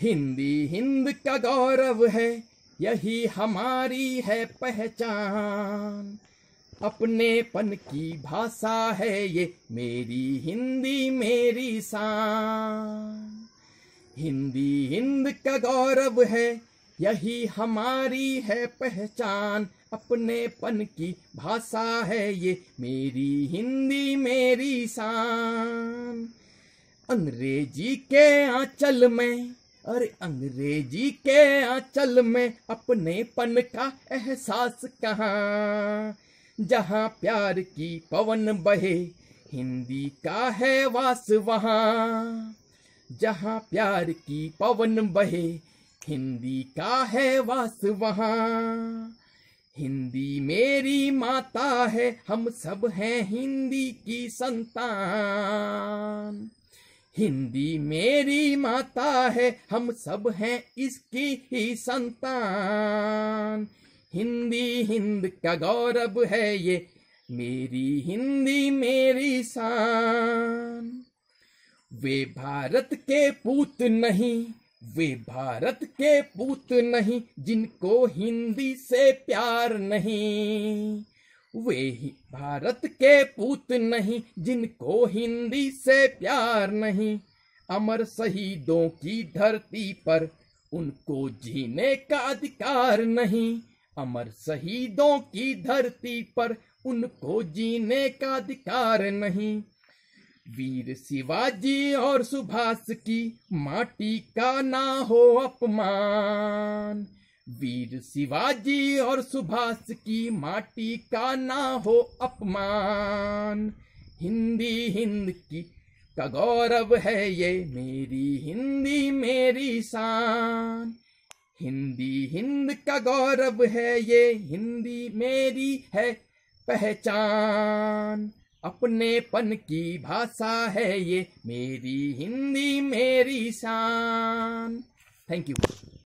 हिंदी हिंद का गौरव है यही हमारी है पहचान अपने पन की भाषा है ये मेरी हिंदी मेरी शान हिंदी हिंद का गौरव है यही हमारी है पहचान अपने पन की भाषा है ये मेरी हिंदी मेरी शान अंग्रेजी के आंचल में अरे अंग्रेजी के आंचल में अपने पन का एहसास कहाँ जहाँ प्यार की पवन बहे हिंदी का है वास वहाँ जहाँ प्यार की पवन बहे हिंदी का है वास वहाँ हिंदी मेरी माता है हम सब हैं हिंदी की संतान हिंदी मेरी माता है हम सब हैं इसकी ही संतान हिंदी हिंद का गौरव है ये मेरी हिंदी मेरी शान वे भारत के पूत नहीं वे भारत के पूत नहीं जिनको हिंदी से प्यार नहीं वे ही भारत के पूत नहीं जिनको हिंदी से प्यार नहीं अमर शहीदों की धरती पर उनको जीने का अधिकार नहीं अमर शहीदों की धरती पर उनको जीने का अधिकार नहीं वीर शिवाजी और सुभाष की माटी का ना हो अपमान वीर शिवाजी और सुभाष की माटी का ना हो अपमान हिंदी हिंद की का गौरव है ये मेरी हिंदी मेरी शान हिंदी हिंद का गौरव है ये हिंदी मेरी है पहचान अपने पन की भाषा है ये मेरी हिंदी मेरी शान थैंक यू